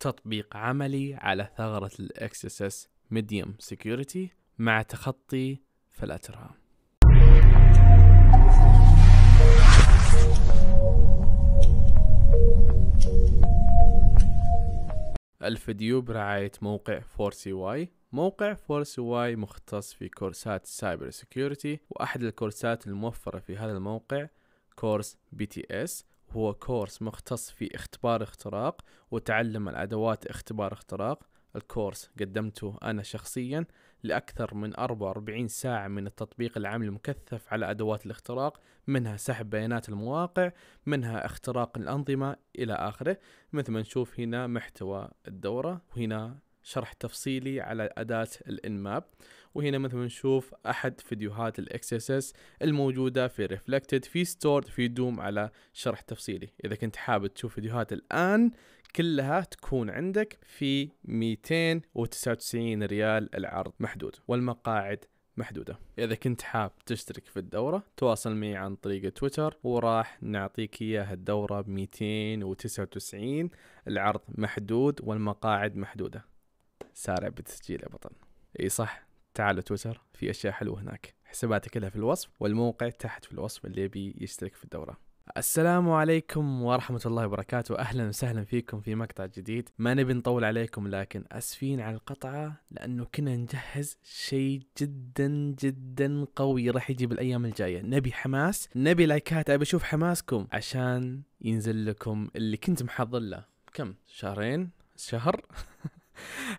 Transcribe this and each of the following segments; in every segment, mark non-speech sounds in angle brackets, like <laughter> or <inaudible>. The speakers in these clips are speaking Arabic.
تطبيق عملي على ثغرة الاكسسس ميديوم سكيورتي مع تخطي فلاترها الفيديو برعاية موقع 4CY موقع 4CY مختص في كورسات السايبر سيكيورتي وأحد الكورسات الموفرة في هذا الموقع كورس BTS هو كورس مختص في اختبار اختراق وتعلم الأدوات اختبار اختراق الكورس قدمته أنا شخصيا لأكثر من 44 ساعة من التطبيق العام المكثف على أدوات الاختراق منها سحب بيانات المواقع منها اختراق الأنظمة إلى آخره مثل ما نشوف هنا محتوى الدورة وهنا شرح تفصيلي على أداة الإنماب وهنا مثلا نشوف احد فيديوهات الاكس اس اس الموجوده في ريفلكتد في ستورد في دوم على شرح تفصيلي اذا كنت حابب تشوف فيديوهات الان كلها تكون عندك في 299 ريال العرض محدود والمقاعد محدودة إذا كنت حاب تشترك في الدورة تواصل معي عن طريق تويتر وراح نعطيك إياها الدورة ب 299 العرض محدود والمقاعد محدودة سارع بالتسجيل يا بطل اي صح تعال تويتر في أشياء حلوة هناك حساباتي كلها في الوصف والموقع تحت في الوصف اللي يبي يشترك في الدورة السلام عليكم ورحمة الله وبركاته أهلا وسهلا فيكم في مقطع جديد ما نبي نطول عليكم لكن أسفين على القطعة لأنه كنا نجهز شيء جدا جدا قوي راح يجي بالأيام الجاية نبي حماس نبي لايكات أبي أشوف حماسكم عشان ينزل لكم اللي كنت محضر له كم شهرين شهر <laughs>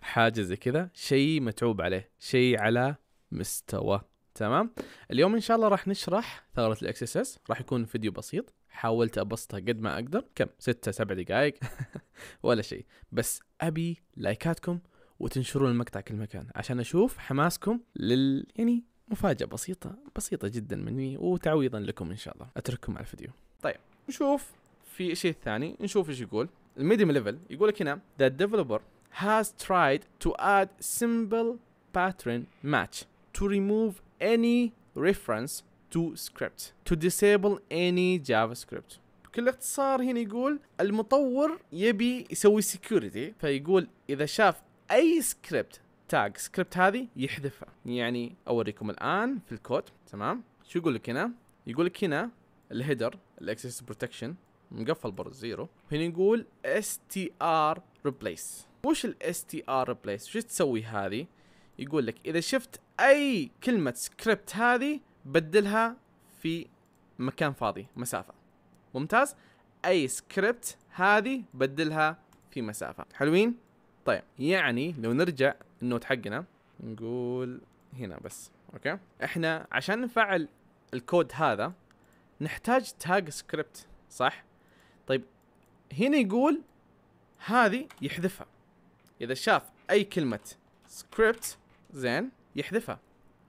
حاجه زي كذا شيء متعوب عليه شيء على مستوى تمام اليوم ان شاء الله راح نشرح ثغره الاكس اس اس راح يكون فيديو بسيط حاولت ابسطها قد ما اقدر كم ستة سبع دقائق <laughs> ولا شيء بس ابي لايكاتكم وتنشرون المقطع كل مكان عشان اشوف حماسكم لل يعني مفاجأة بسيطة بسيطة جدا مني وتعويضا لكم ان شاء الله اترككم على الفيديو طيب نشوف في الشيء الثاني نشوف ايش يقول الميديم ليفل يقول لك هنا ذا ديفلوبر has tried to add simple pattern match to remove any reference to script to disable any JavaScript بكل اختصار هنا يقول المطور يبي يسوي سكيورتي فيقول اذا شاف اي سكريبت تاج سكريبت هذه يحذفها يعني اوريكم الان في الكود تمام شو يقول لك هنا يقول لك هنا الهيدر الاكسس بروتكشن مقفل برضه زيرو هنا يقول str replace وش الاس تي ار ريبليس وش تسوي هذه يقول لك اذا شفت اي كلمه سكريبت هذه بدلها في مكان فاضي مسافه ممتاز اي سكريبت هذه بدلها في مسافه حلوين طيب يعني لو نرجع النوت حقنا نقول هنا بس اوكي احنا عشان نفعل الكود هذا نحتاج تاج سكريبت صح طيب هنا يقول هذه يحذفها اذا شاف اي كلمه سكريبت زين يحذفها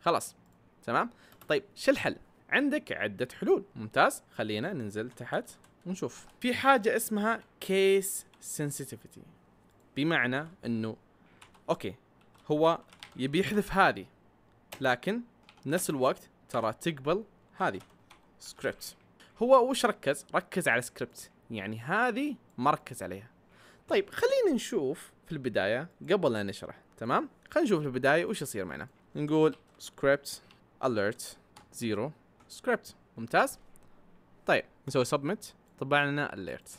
خلاص تمام طيب شو الحل عندك عده حلول ممتاز خلينا ننزل تحت ونشوف في حاجه اسمها كيس سنسيتيفيتي بمعنى انه اوكي هو يبي يحذف هذه لكن نفس الوقت ترى تقبل هذه سكريبت هو وش ركز ركز على سكريبت يعني هذه ما ركز عليها طيب خلينا نشوف في البداية قبل لا نشرح تمام خلينا نشوف البداية وش يصير معنا نقول script alert zero script ممتاز طيب نسوي submit طبع لنا alert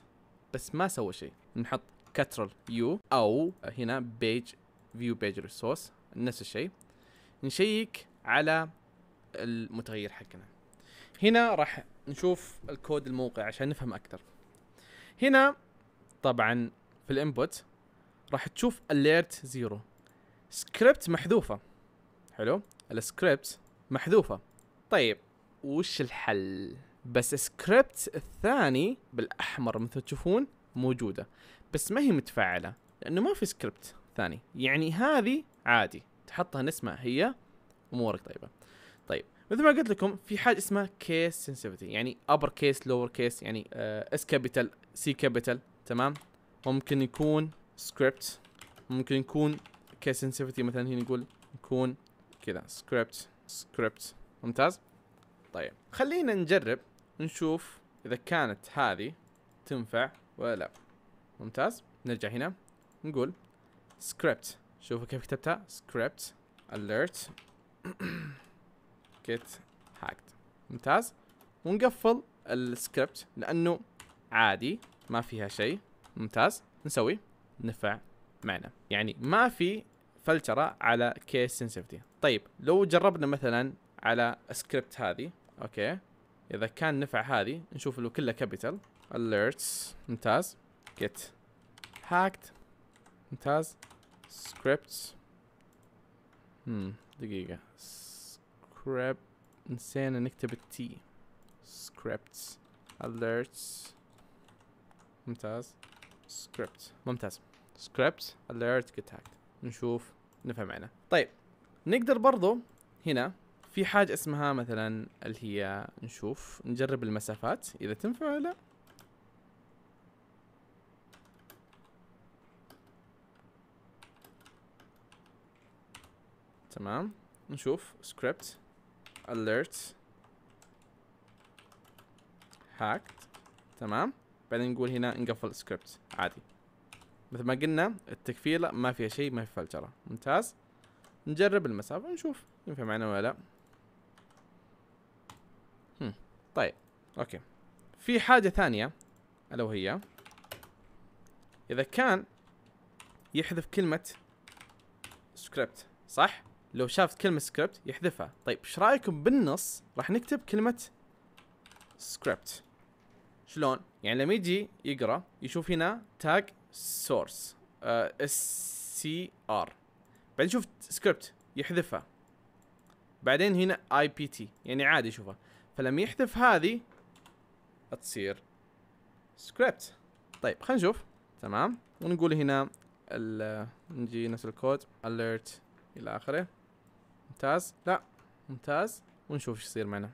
بس ما سوى شيء نحط كترل يو او هنا بيج فيو بيج ريسورس نفس الشيء نشيك على المتغير حقنا هنا راح نشوف الكود الموقع عشان نفهم اكثر هنا طبعا في الانبوت راح تشوف alert zero سكريبت محذوفة حلو السكريبت محذوفة طيب وش الحل بس السكريبت الثاني بالاحمر مثل تشوفون موجودة بس ما هي متفعلة لانه ما في سكريبت ثاني يعني هذه عادي تحطها نسمة هي امورك طيبة طيب مثل ما قلت لكم في حاجه اسمها كيس sensitivity يعني upper case lower case يعني اس كابيتال سي كابيتال تمام ممكن يكون سكريبت ممكن يكون كسنسيفيتي مثلا هنا نقول يكون كذا سكريبت سكريبت ممتاز طيب خلينا نجرب نشوف اذا كانت هذه تنفع ولا لا ممتاز نرجع هنا نقول سكريبت شوفوا كيف كتبتها سكريبت alert <coughs> get hacked ممتاز ونقفل السكريبت لانه عادي ما فيها شيء ممتاز نسوي نفع معنا يعني ما في فلتره على كيس سنسيفتي طيب لو جربنا مثلا على سكريبت هذه اوكي اذا كان نفع هذه نشوف له كله كابيتال alerts ممتاز get hacked ممتاز scripts هم hmm، دقيقة script نسينا نكتب التي scripts alerts ممتاز سكريبت ممتاز سكريبت اليرت جيت hacked نشوف نفهم معنا طيب نقدر برضو هنا في حاجة اسمها مثلا اللي هي نشوف نجرب المسافات إذا تنفع ولا لا تمام نشوف سكريبت alert hacked تمام بعدين نقول هنا نقفل سكريبت عادي مثل ما قلنا التكفيله ما فيها شيء ما في فلتره ممتاز نجرب المسافه ونشوف ينفع معنا ولا لا هم. طيب اوكي في حاجه ثانيه الا وهي اذا كان يحذف كلمه سكريبت صح لو شافت كلمه سكريبت يحذفها طيب ايش رايكم بالنص راح نكتب كلمه سكريبت شلون يعني لما يجي يقرا يشوف هنا تاج سورس اس سي ار بعدين يشوف سكريبت يحذفها بعدين هنا اي بي تي يعني عادي يشوفها فلما يحذف هذه تصير سكريبت طيب خلينا نشوف تمام ونقول هنا ال نجي نفس الكود alert الى اخره ممتاز لا ممتاز ونشوف ايش يصير معنا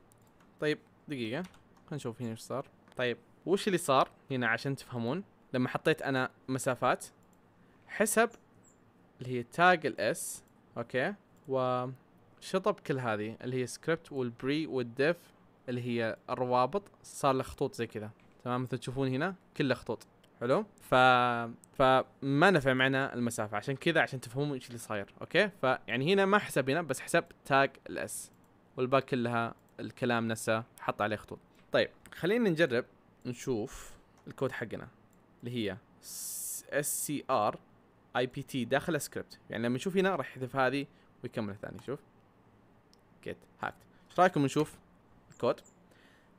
<coughs> طيب دقيقه نشوف هنا ايش صار طيب وش اللي صار هنا عشان تفهمون لما حطيت انا مسافات حسب اللي هي تاج الاس اوكي وشطب كل هذه اللي هي سكريبت والبري والديف اللي هي الروابط صار له خطوط زي كذا تمام مثل تشوفون هنا كله خطوط حلو ف فما نفع معنا المسافه عشان كذا عشان تفهمون ايش اللي صاير اوكي فيعني هنا ما حسب هنا بس حسب تاج الاس والباك كلها الكلام نفسه حط عليه خطوط طيب خلينا نجرب نشوف الكود حقنا اللي هي بي ipt داخل سكريبت يعني لما نشوف هنا راح يحذف هذه ويكمل الثاني شوف get hacked ايش رايكم نشوف الكود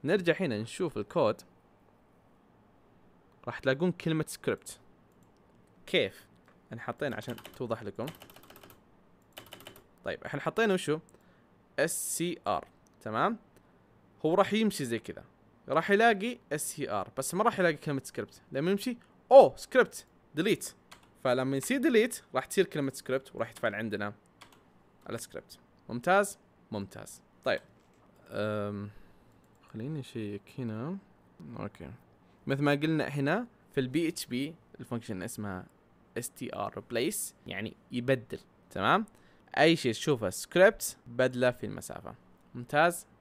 نرجع هنا نشوف الكود راح تلاقون كلمة سكريبت كيف انا حطينا عشان توضح لكم طيب احنا حطينا وشو ار تمام هو راح يمشي زي كذا راح يلاقي اس اي ار بس ما راح يلاقي كلمه سكريبت لما يمشي اوه سكريبت ديليت فلما يصير ديليت راح تصير كلمه سكريبت وراح يتفعل عندنا السكريبت ممتاز ممتاز طيب أم خليني اشيك هنا اوكي مثل ما قلنا هنا في البي اتش بي الفانكشن اسمها ار ريبليس يعني يبدل تمام اي شيء تشوفه سكريبت بدله في المسافه ممتاز